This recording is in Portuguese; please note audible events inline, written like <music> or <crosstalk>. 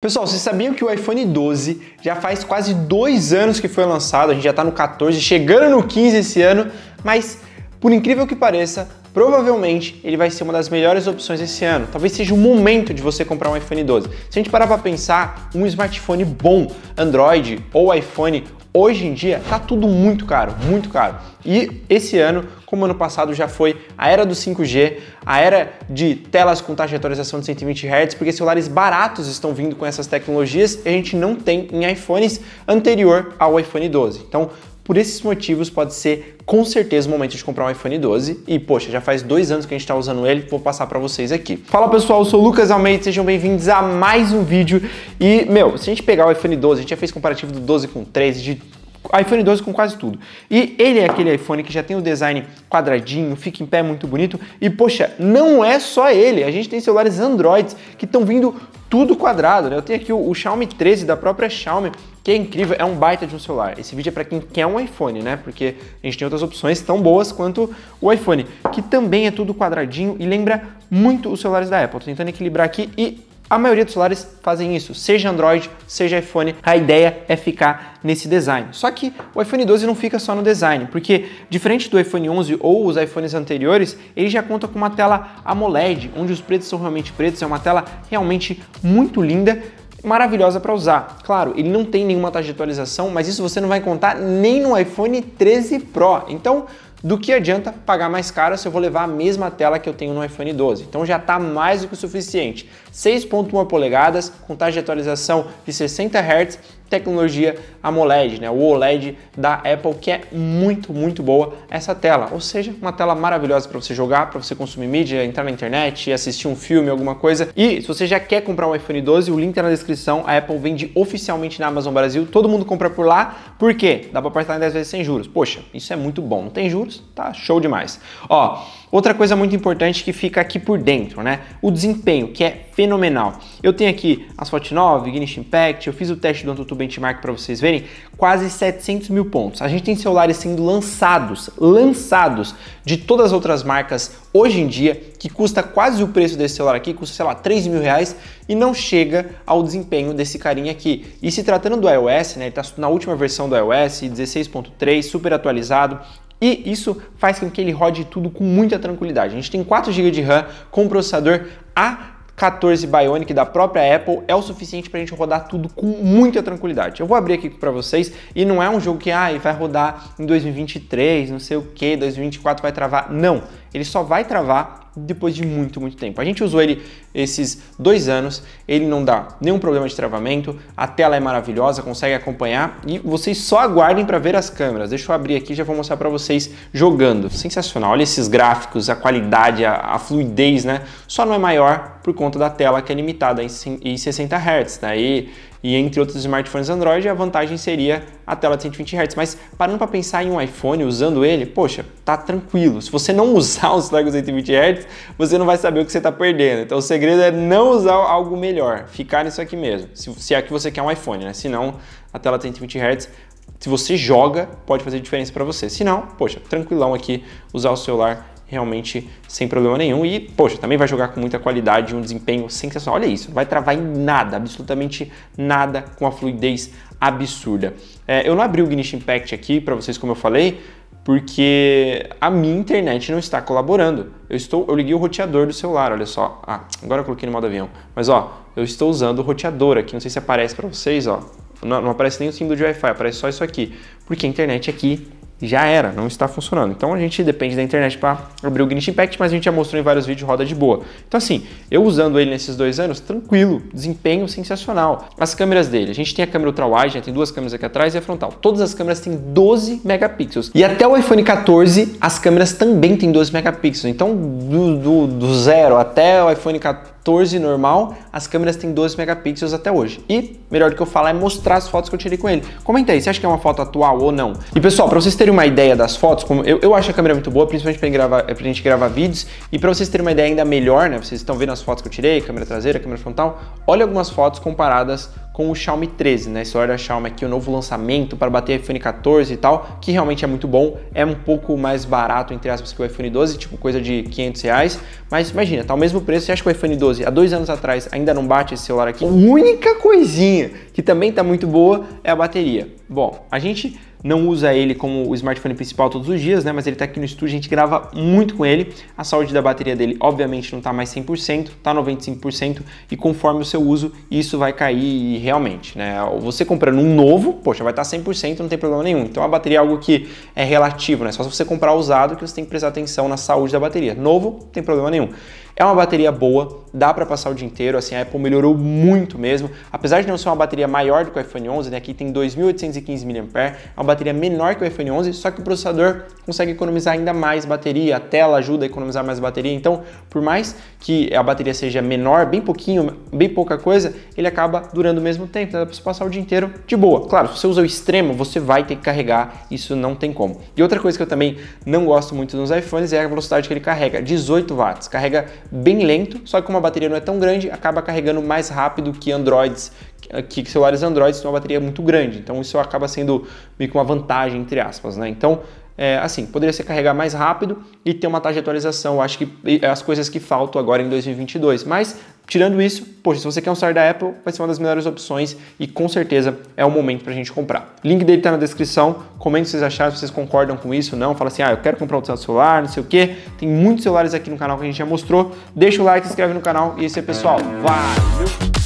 Pessoal, vocês sabiam que o iPhone 12 já faz quase dois anos que foi lançado, a gente já está no 14, chegando no 15 esse ano, mas por incrível que pareça, provavelmente ele vai ser uma das melhores opções esse ano. Talvez seja o momento de você comprar um iPhone 12. Se a gente parar para pensar, um smartphone bom, Android ou iPhone Hoje em dia tá tudo muito caro, muito caro. E esse ano, como ano passado já foi a era do 5G, a era de telas com taxa de atualização de 120 Hz, porque celulares baratos estão vindo com essas tecnologias e a gente não tem em iPhones anterior ao iPhone 12. Então, por esses motivos, pode ser com certeza o momento de comprar um iPhone 12. E poxa, já faz dois anos que a gente está usando ele, vou passar para vocês aqui. Fala pessoal, eu sou o Lucas Almeida, sejam bem-vindos a mais um vídeo. E meu, se a gente pegar o iPhone 12, a gente já fez comparativo do 12 com 13, de iPhone 12 com quase tudo. E ele é aquele iPhone que já tem o design quadradinho, fica em pé muito bonito. E poxa, não é só ele. A gente tem celulares Androids que estão vindo tudo quadrado, né? Eu tenho aqui o, o, Xiaomi 13 da própria Xiaomi, que é incrível, é um baita de um celular. Esse vídeo é para quem quer um iPhone, né? Porque a gente tem outras opções tão boas quanto o iPhone, que também é tudo quadradinho e lembra muito os celulares da Apple. Tô tentando equilibrar aqui e a maioria dos celulares fazem isso, seja Android, seja iPhone, a ideia é ficar nesse design. Só que o iPhone 12 não fica só no design, porque diferente do iPhone 11 ou os iPhones anteriores, ele já conta com uma tela AMOLED, onde os pretos são realmente pretos, é uma tela realmente muito linda, maravilhosa para usar. Claro, ele não tem nenhuma taxa de atualização, mas isso você não vai contar nem no iPhone 13 Pro. Então, do que adianta pagar mais caro se eu vou levar a mesma tela que eu tenho no iPhone 12? Então já está mais do que o suficiente. 6.1 polegadas, com taxa de atualização de 60 Hz tecnologia AMOLED, né? o OLED da Apple, que é muito, muito boa essa tela. Ou seja, uma tela maravilhosa para você jogar, para você consumir mídia, entrar na internet, assistir um filme, alguma coisa. E se você já quer comprar um iPhone 12, o link tá na descrição. A Apple vende oficialmente na Amazon Brasil, todo mundo compra por lá. Por quê? Dá para parcelar em 10 vezes sem juros. Poxa, isso é muito bom. Não tem juros? Tá show demais. Ó, Outra coisa muito importante que fica aqui por dentro, né? O desempenho, que é fenomenal. Eu tenho aqui Asphalt 9, Ignition Impact, eu fiz o teste do AnTuTu Benchmark para vocês verem, quase 700 mil pontos. A gente tem celulares sendo lançados, lançados de todas as outras marcas hoje em dia, que custa quase o preço desse celular aqui, custa, sei lá, 3 mil reais, e não chega ao desempenho desse carinha aqui. E se tratando do iOS, né, ele está na última versão do iOS, 16.3, super atualizado, e isso faz com que ele rode tudo com muita tranquilidade. A gente tem 4 GB de RAM com processador A 14 Bionic da própria Apple é o suficiente para a gente rodar tudo com muita tranquilidade. Eu vou abrir aqui para vocês e não é um jogo que ah, vai rodar em 2023, não sei o que, 2024 vai travar. Não, ele só vai travar depois de muito, muito tempo. A gente usou ele esses dois anos, ele não dá nenhum problema de travamento, a tela é maravilhosa, consegue acompanhar e vocês só aguardem para ver as câmeras. Deixa eu abrir aqui, já vou mostrar para vocês jogando. Sensacional, olha esses gráficos, a qualidade, a, a, fluidez, né? Só não é maior por conta da tela que é limitada em, em 60 Hz, daí e entre outros smartphones Android, a vantagem seria a tela de 120 Hz. Mas parando para pensar em um iPhone usando ele, poxa, tá tranquilo. Se você não <laughs> usar os celular 120 Hz, você não vai saber o que você está perdendo. Então o segredo é não usar algo melhor, ficar nisso aqui mesmo. Se, se é que você quer um iPhone, né? Se não, a tela de 120 Hz se você joga, pode fazer diferença para você. Se não, poxa, tranquilão aqui usar o celular realmente sem problema nenhum. E, poxa, também vai jogar com muita qualidade, um desempenho sensacional. Olha isso, não vai travar em nada, absolutamente nada, com a fluidez absurda. É, eu não abri o Gnish Impact aqui para vocês, como eu falei, porque a minha internet não está colaborando. Eu estou, eu liguei o roteador do celular, olha só. Ah, agora eu coloquei no modo avião. Mas ó, eu estou usando o roteador aqui, não sei se aparece para vocês, ó. Não, não aparece nem o símbolo de Wi-Fi, aparece só isso aqui, porque a internet aqui já era, não está funcionando. Então a gente depende da internet para abrir o Grinch Impact, mas a gente já mostrou em vários vídeos roda de boa. Então assim, eu usando ele nesses dois anos, tranquilo, desempenho sensacional. As câmeras dele, a gente tem a câmera ultrawide né? tem duas câmeras aqui atrás e a frontal. Todas as câmeras têm 12 megapixels. E até o iPhone 14, as câmeras também têm 12 megapixels. Então do, do, do zero até o iPhone 14 normal, as câmeras têm 12 megapixels até hoje. E melhor do que eu falar é mostrar as fotos que eu tirei com ele. Comenta aí, você acha que é uma foto atual ou não? E pessoal, para vocês terem terem uma ideia das fotos, como eu, eu acho a câmera muito boa, principalmente para gravar, é a gente gravar vídeos, e para vocês terem uma ideia ainda melhor, né? Vocês estão vendo as fotos que eu tirei, câmera traseira, câmera frontal, olha algumas fotos comparadas com o Xiaomi 13, né? A história da Xiaomi aqui, o novo lançamento para bater iPhone 14 e tal, que realmente é muito bom, é um pouco mais barato, entre aspas, que o iPhone 12, tipo coisa de 500 reais, mas imagina, tá o mesmo preço, você acha que o iPhone 12 há dois anos atrás ainda não bate esse celular aqui? A única coisinha que também tá muito boa é a bateria. Bom, a gente não usa ele como o smartphone principal todos os dias, né? Mas ele tá aqui no estúdio, a gente grava muito com ele. A saúde da bateria dele, obviamente, não tá mais 100%, tá 95% e conforme o seu uso, isso vai cair realmente, né? Você comprando um novo, poxa, vai estar tá 100%, não tem problema nenhum. Então a bateria é algo que é relativo, né? Só se você comprar usado que você tem que prestar atenção na saúde da bateria. Novo, não tem problema nenhum. É uma bateria boa, dá para passar o dia inteiro, assim, a Apple melhorou muito mesmo. Apesar de não ser uma bateria maior do que o iPhone 11, né, aqui tem 2.815 mAh, é uma bateria menor que o iPhone 11, só que o processador consegue economizar ainda mais bateria, a tela ajuda a economizar mais bateria. Então, por mais que a bateria seja menor, bem pouquinho, bem pouca coisa, ele acaba durando o mesmo tempo, então, dá para você passar o dia inteiro de boa. Claro, se você usa o extremo, você vai ter que carregar, isso não tem como. E outra coisa que eu também não gosto muito nos iPhones é a velocidade que ele carrega, 18 watts, carrega bem lento, só que como a bateria não é tão grande, acaba carregando mais rápido que Androids, que celulares Androids têm então uma bateria é muito grande. Então isso acaba sendo meio que uma vantagem, entre aspas, né? Então é, assim, poderia ser carregar mais rápido e ter uma taxa de atualização. Eu acho que é as coisas que faltam agora em 2022. Mas, tirando isso, poxa, se você quer um celular da Apple, vai ser uma das melhores opções e com certeza é o momento para a gente comprar. Link dele está na descrição. Comente se vocês acharam, se vocês concordam com isso ou não. Fala assim, ah, eu quero comprar outro celular, não sei o que. Tem muitos celulares aqui no canal que a gente já mostrou. Deixa o like, se inscreve no canal e esse é pessoal. Valeu!